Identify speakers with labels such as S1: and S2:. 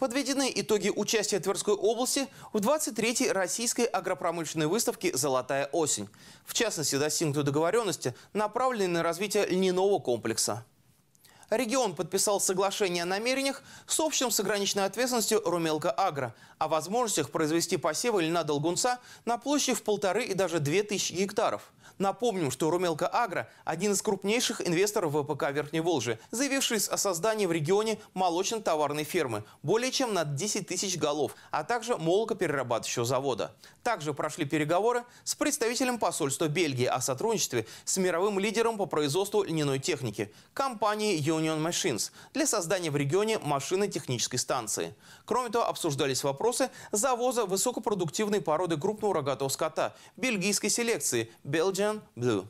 S1: Подведены итоги участия Тверской области в 23-й российской агропромышленной выставке «Золотая осень». В частности, достигнуты договоренности, направленные на развитие льняного комплекса. Регион подписал соглашение о намерениях с общим с ограниченной ответственностью Румелка Агро о возможностях произвести посевы льна долгунца на площади в полторы и даже две тысячи гектаров. Напомним, что Румелка Агро – один из крупнейших инвесторов ВПК Верхней Волжи, заявивший о создании в регионе молочно-товарной фермы более чем на 10 тысяч голов, а также молокоперерабатывающего завода. Также прошли переговоры с представителем посольства Бельгии о сотрудничестве с мировым лидером по производству льняной техники – компанией Юни Union Machines для создания в регионе машино-технической станции. Кроме того, обсуждались вопросы завоза высокопродуктивной породы крупного рогатого скота бельгийской селекции Belgian Blue.